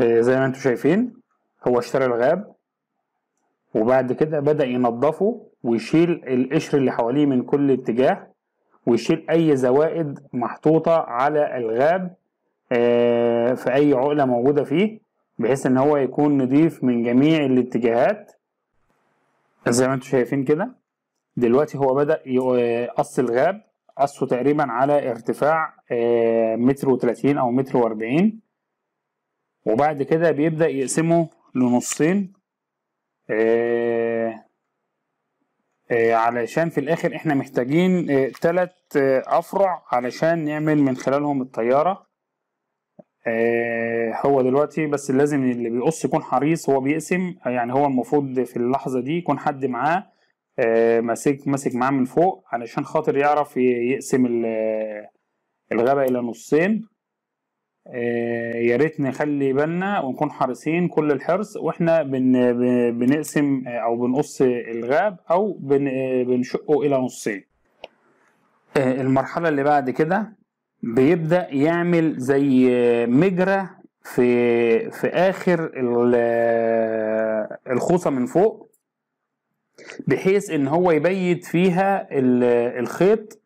آه، زي ما انتم شايفين هو اشترى الغاب وبعد كده بدأ ينظفه ويشيل القشر اللي حواليه من كل اتجاه ويشيل أي زوائد محطوطة على الغاب آه، في أي عقلة موجودة فيه بحيث إن هو يكون نضيف من جميع الاتجاهات زي ما انتم شايفين كده دلوقتي هو بدأ يقص آه، الغاب قصه تقريبا على ارتفاع متر وتلاتين أو متر وأربعين وبعد كده بيبدأ يقسمه لنصين آه، آه، علشان في الآخر احنا محتاجين آه، تلات أفرع علشان نعمل من خلالهم الطيارة هو دلوقتي بس لازم اللي بيقص يكون حريص هو بيقسم يعني هو المفروض في اللحظة دي يكون حد معاه ماسك ماسك معاه من فوق علشان خاطر يعرف يقسم الغابة إلى نصين آه، يا ريت نخلي بالنا ونكون حريصين كل الحرص واحنا بن بنقسم آه، او بنقص الغاب او بن آه، بنشقه الى نصين المرحله اللي بعد كده بيبدا يعمل زي مجرى في في اخر الخوصه من فوق بحيث ان هو يبيت فيها الخيط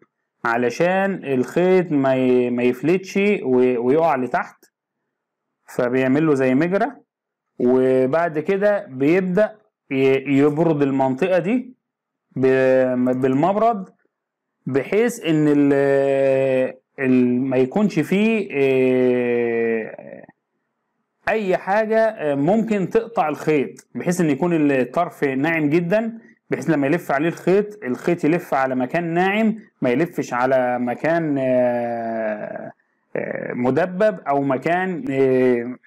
علشان الخيط ما ما يفلتش ويقع لتحت فبيعمل له زي مجرى وبعد كده بيبدا يبرد المنطقه دي بالمبرد بحيث ان ال ال ما يكونش فيه آه، اي حاجه آه، ممكن تقطع الخيط بحيث ان يكون الطرف ناعم جدا بحيث لما يلف عليه الخيط الخيط يلف على مكان ناعم ما يلفش على مكان آه، آه، مدبب او مكان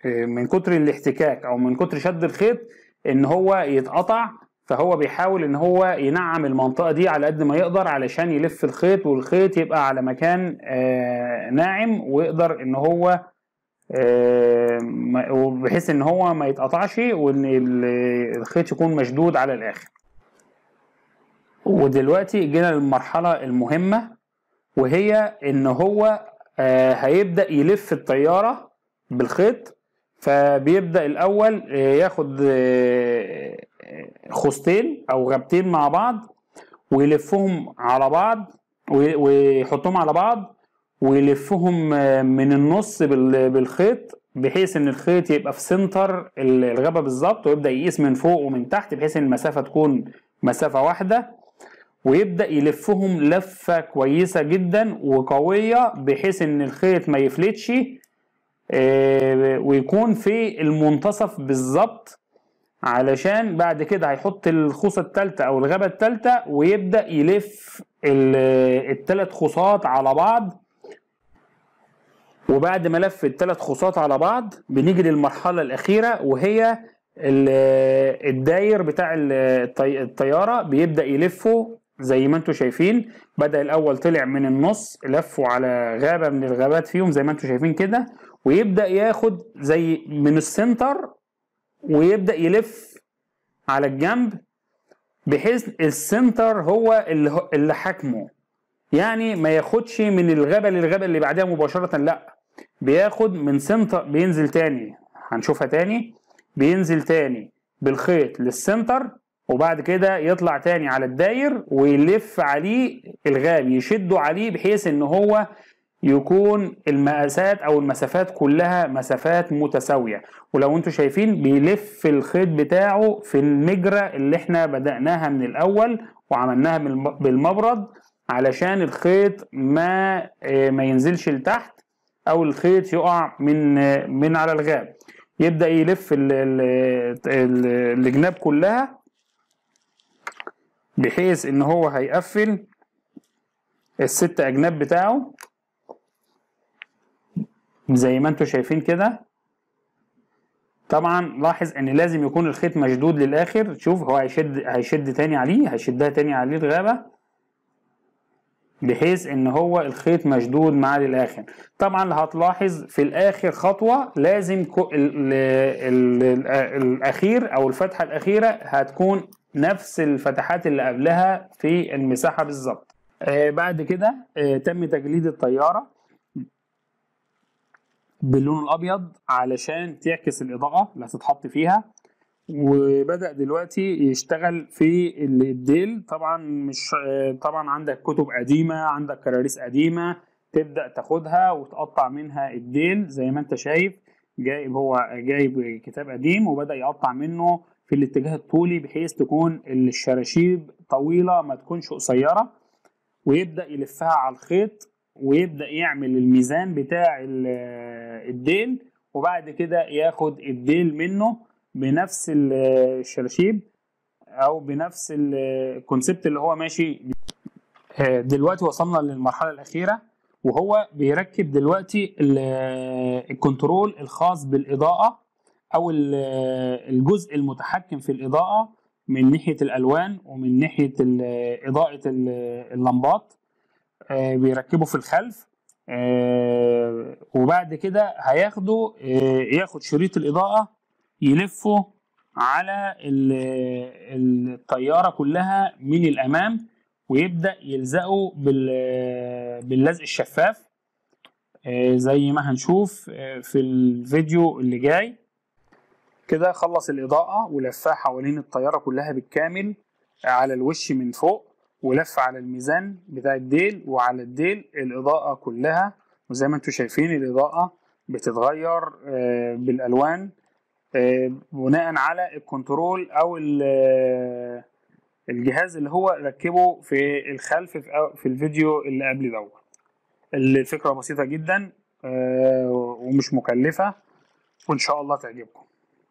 آه، من كتر الاحتكاك او من كتر شد الخيط ان هو يتقطع فهو بيحاول ان هو ينعم المنطقه دي على قد ما يقدر علشان يلف الخيط والخيط يبقى على مكان ناعم ويقدر ان هو بحيث ان هو ما يتقطعش وان الخيط يكون مشدود على الاخر ودلوقتي جينا للمرحله المهمه وهي ان هو آه، هيبدا يلف الطياره بالخيط فبيبدا الاول آه، ياخد آه، خوستين او غبتين مع بعض ويلفهم على بعض ويحطهم على بعض ويلفهم من النص بالخيط بحيث ان الخيط يبقى في سنتر الغابه بالظبط ويبدا يقيس من فوق ومن تحت بحيث ان المسافه تكون مسافه واحده ويبدأ يلفهم لفة كويسة جدا وقوية بحيث ان الخيط ما يفلتش آه، ويكون في المنتصف بالظبط علشان بعد كده هيحط الخوصة التالتة او الغابة التالتة ويبدأ يلف التلات خوصات على بعض وبعد ما لف التلات خوصات على بعض بنيجي للمرحلة الأخيرة وهي الداير بتاع الطيارة بيبدأ يلفه زي ما انتم شايفين بدأ الأول طلع من النص لفوا على غابة من الغابات فيهم زي ما انتم شايفين كده ويبدأ ياخد زي من السنتر ويبدأ يلف على الجنب بحيث السنتر هو اللي, اللي حاكمه يعني ما ياخدش من الغابة للغابة اللي بعدها مباشرة لا بياخد من سنتر بينزل تاني هنشوفها تاني بينزل تاني بالخيط للسنتر وبعد كده يطلع تاني على الداير ويلف عليه الغاب يشده عليه بحيث ان هو يكون المقاسات او المسافات كلها مسافات متساويه ولو انتم شايفين بيلف الخيط بتاعه في المجرى اللي احنا بدأناها من الاول وعملناها بالمبرد علشان الخيط ما آه، ما ينزلش لتحت او الخيط يقع من من على الغاب يبدأ يلف الجناب كلها بحيث ان هو هيقفل الست اجناب بتاعه زي ما انتم شايفين كده طبعا لاحظ ان لازم يكون الخيط مشدود للاخر شوف هو هيشد هيشد تاني عليه هيشدها تاني عليه الغابه بحيث ان هو الخيط مشدود معاه للاخر طبعا هتلاحظ في الاخر خطوه لازم الاخير او الفتحه الاخيره هتكون نفس الفتحات اللي قبلها في المساحه بالظبط آه، بعد كده آه، تم تجليد الطياره باللون الابيض علشان تعكس الاضاءه اللي هتتحط فيها وبدا دلوقتي يشتغل في الديل طبعا مش آه، طبعا عندك كتب قديمه عندك كراريس قديمه تبدا تاخدها وتقطع منها الديل زي ما انت شايف جايب هو جايب كتاب قديم وبدا يقطع منه في الاتجاه الطولي بحيث تكون الشراشيب طويلة ما تكونش قصيرة ويبدأ يلفها على الخيط ويبدأ يعمل الميزان بتاع الديل وبعد كده ياخد الديل منه بنفس الشراشيب او بنفس الكونسبت اللي هو ماشي دلوقتي وصلنا للمرحله الاخيره وهو بيركب دلوقتي الكنترول الخاص بالاضاءه او الجزء المتحكم في الاضاءه من ناحيه الالوان ومن ناحيه اضاءه اللمبات آه، بيركبه في الخلف آه، وبعد كده هياخده آه، ياخد شريط الاضاءه يلفه على الطياره كلها من الامام ويبدا يلزقه باللزق الشفاف زي ما هنشوف في الفيديو اللي جاي كده خلص الاضاءه ولفها حوالين الطياره كلها بالكامل على الوش من فوق ولف على الميزان بتاع الديل وعلى الديل الاضاءه كلها وزي ما انتم شايفين الاضاءه بتتغير آه، بالالوان آه، بناء على الكنترول او آه، الجهاز اللي هو ركبه في الخلف في الفيديو اللي قبل دوت الفكره بسيطه جدا ومش مكلفه وان شاء الله تعجبكم